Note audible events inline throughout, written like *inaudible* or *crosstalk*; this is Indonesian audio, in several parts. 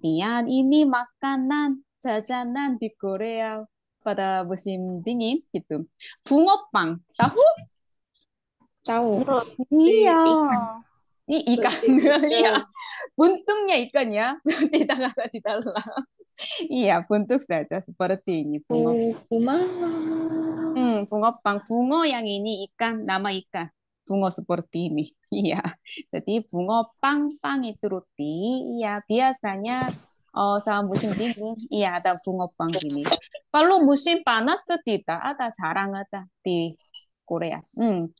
Tian ini makanan jajanan di Korea pada musim dingin gitu. Bungopang, tahu? Tahu. Iya. Ini ikan. *laughs* Iya. Buntungnya ikan ya. *laughs* Tidak ada di dalam. Iya, bentuk saja seperti ini. Bungopang. Hmm, bungopang. Bungo yang ini ikan, nama ikan bunga seperti ini. *laughs* Iya. Jadi bunga pang pang itu roti. Iya, biasanya oh, sama musim dingin. Iya, ada bunga pang ini. Kalau musim panas tidak ada, jarang ada di Korea. Hmm.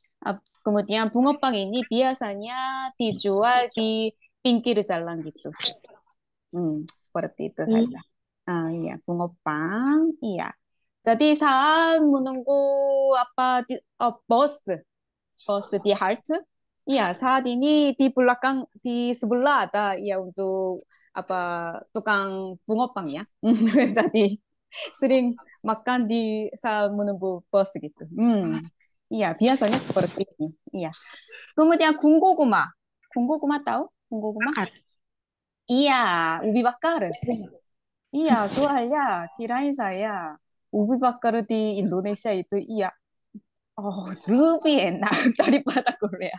Kemudian bunga pang ini biasanya dijual di pinggir jalan gitu. Hmm, seperti itu hmm. saja. Ah, iya, bunga pang, Iya. Jadi saat menunggu apa di, oh, bos Post di Heart. Iya, saat ini di belakang di sebelah ada ya untuk apa tukang bungopang ya. *laughs* Jadi sering makan di saat menunggu bos gitu. Hmm. Iya, biasanya seperti ini. Iya. Kemudian kungkukuma, kungkukuma tahu? kungkukuma, Iya, ubi bakar. Iya, soalnya kirain saya ubi bakar di Indonesia itu iya 어, 루비 에나 다리바다 코레아.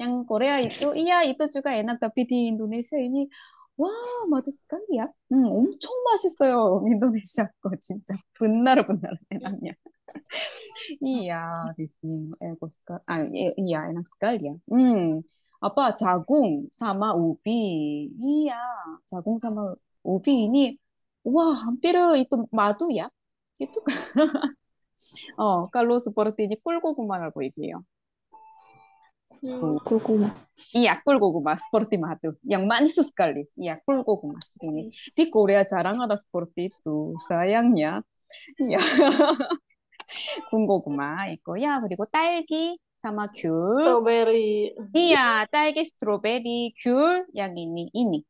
yang Korea itu iya itu juga enak tapi di Indonesia ini 와 맛있을까요? 음 엄청 맛있어요 인도네시아 거 진짜 분나라 분나라 에나냐. iya di sini enak 아 iya enak sekali ya. 음 아빠 자궁 사마 우비 iya 자궁 사마 우비 ini wah hampir itu madu ya gitu kan. 어, 칼로스 버르티니 꿀고구마라고 얘기해요. 음. 꿀고구마. 이 약꿀고구마, 스포르티 마드. Yang manis sekali, 이 약꿀고구마. Ini. Di Korea jarang ada seperti itu. Sayangnya. Ya. 군고구마 있고요. 그리고 딸기, sama 귤. 스트로베리. Iya, 딸기, 스트로베리, 귤, yang ini, ini.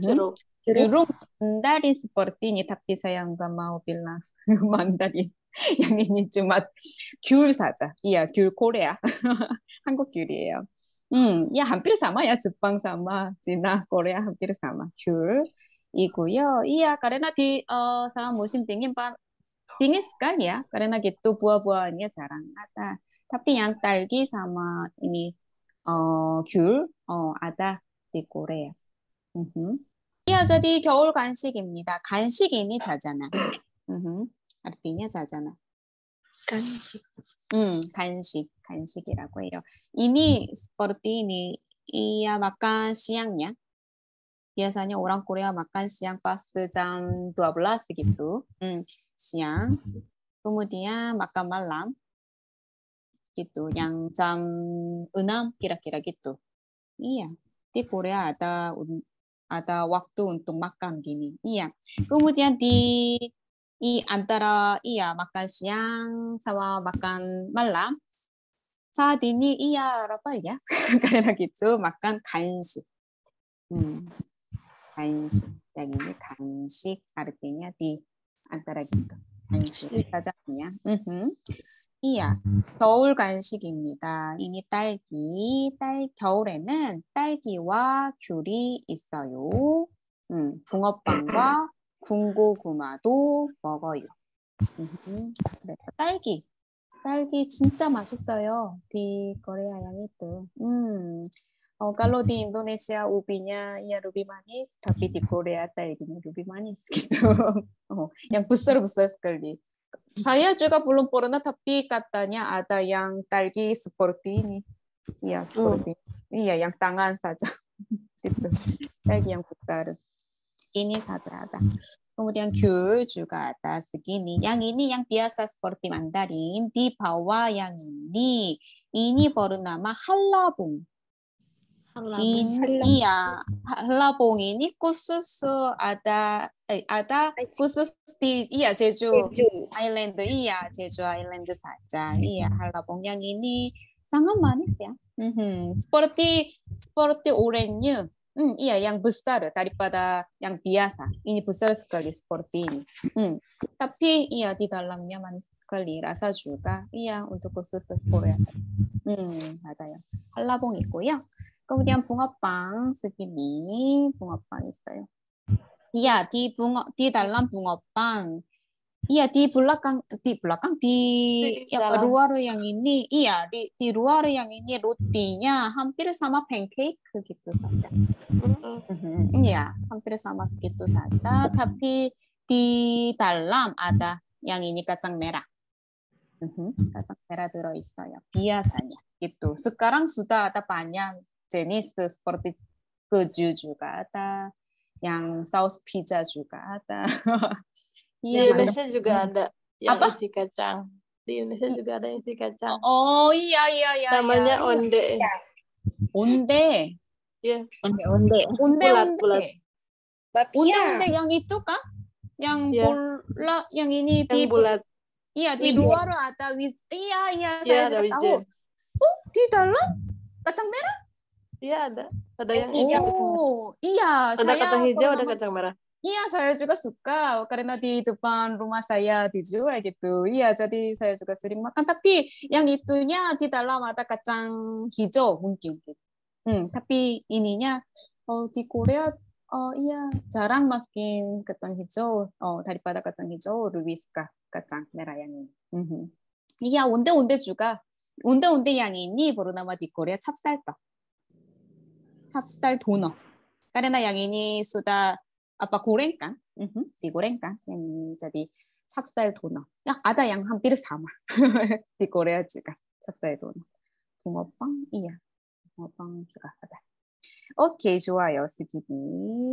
Jeruk. Jeruk mandarin seperti ini, tapi saya nggak mau bilang mandarin. 양인이주맛 *laughs* 귤 사자. 이야 귤 코레아. *laughs* 한국 귤이에요. 음, 야 한필 삼아야 주방 삼아 지나 코레아 한필 삼아 귤이고요. 이야 카레나 디어 사람 모심 띵인 반 띵이스까리야. 카레나 게또 부아 부아 니야 자랑하다. 타피 양 딸기 삼아 이미 어귤어 어, 아다 디 코레아. 이어서 디 겨울 간식입니다. 간식이니 자잖아. artinya sajana. Kansik. Hmm, kansik, 간식이라고 해요. ini seperti ini. Iya makan siangnya. Biasanya orang Korea makan siang pas jam 12 gitu. Hmm, siang. Kemudian makan malam. Gitu, yang jam 6 kira-kira gitu. Iya. Di Korea ada ada waktu untuk makan gini. Iya. Kemudian di y antara ia makan siang sama makan malam saat ini ia apa ya kayak gitu makan kansi hmm. kansi yang ini kansi artinya di antara gitu kansi 사장이야 uh-huh. 이야 겨울 간식입니다. 이니 딸기 딸 겨울에는 딸기와 귤이 있어요. 음, 붕어빵과 군고구마도 먹어요. 그래서 딸기. 딸기 진짜 맛있어요. 디 코레아 양이트. 음. 어, 칼로디 인도네시아 우비냐 이야 루비마니스 tapi di Korea 딸기는 루비마니스 gitu. 어, yang besar besar sekali. Saya juga belum pernah tapi katanya ada yang 딸기 seperti ini. Iya, seperti. Iya, yang tangan saja. gitu. 딸기 yang besar. Ini saja ada. Hmm. Kemudian hmm. juga ada segini. Yang ini yang biasa seperti mandarin di bawah yang ini. Ini bernama halabung. halabung. Ini ya halabung ini khusus ada eh, ada khusus di iya Jeju, Jeju. Island iya Jeju Island saja. Hmm. Iya halabung yang ini sangat manis ya. Mm -hmm. Seperti seperti oranye. Hmm, iya, yang besar daripada yang biasa. Ini besar sekali seperti ini. Hmm. Tapi iya di dalamnya manis sekali rasa juga. Iya untuk khusus Korea. Hmm, ya. Halabong itu ya kemudian bunga pang segini bunga itu ya. Iya di bunga di dalam bunga pang Iya di belakang di belakang di, di ya luar yang ini iya di di luar yang ini rotinya hampir sama pancake gitu saja. Mm-hmm. Iya hampir sama segitu saja tapi di dalam ada yang ini kacang merah. Mm-hmm. Kacang merah itu ya biasanya gitu. Sekarang sudah ada banyak jenis seperti keju juga ada, yang saus pizza juga ada. *laughs* Iya, di Indonesia juga hmm. ada yang apa? isi kacang. Di Indonesia hmm. juga ada yang isi kacang. Oh iya iya iya. iya Namanya iya, onde. Iya. Onde. Iya. Onde onde. Onde onde. Bulat. Onde iya. onde yang itu kah? Yang yeah. pula yang ini yang tipe. bulat. Iya, di luar atau wis Iya, iya, saya ya, sudah tahu. Oh, di dalam kacang merah? Iya, ada. Ada yang, oh, yang hijau. Oh, iya, ada saya kacang hijau, ada kacang merah. Ia saya juga suka karena di depan rumah saya dijual gitu. Iya, jadi saya juga sering makan. Tapi yang itunya di dalam ada kacang hijau mungkin. gitu. Hmm, tapi ininya oh, di Korea oh oh onde onde hijau hijau lebih merah mm-hmm. iya masukin daripada ini iya yang jarang kacang kacang suka kacang 어, 이야. 자랑 마스킨 가장 히죠. 어, 다리바다 가장 히죠. 루비스카 가장 메라양이. 음. 이야, 온데 온데 주가. 온 c 온데 양이니 보르나마 디 karena yang ini sudah 아빠 고랭깐, 지 고랭깐, 자디 찹쌀 도넛. 아다 양한 비르 사마. 디 고래야 지가 찹쌀 도넛. 붕어빵 이야. 붕어빵 들어가다. 오케이 좋아요 스기디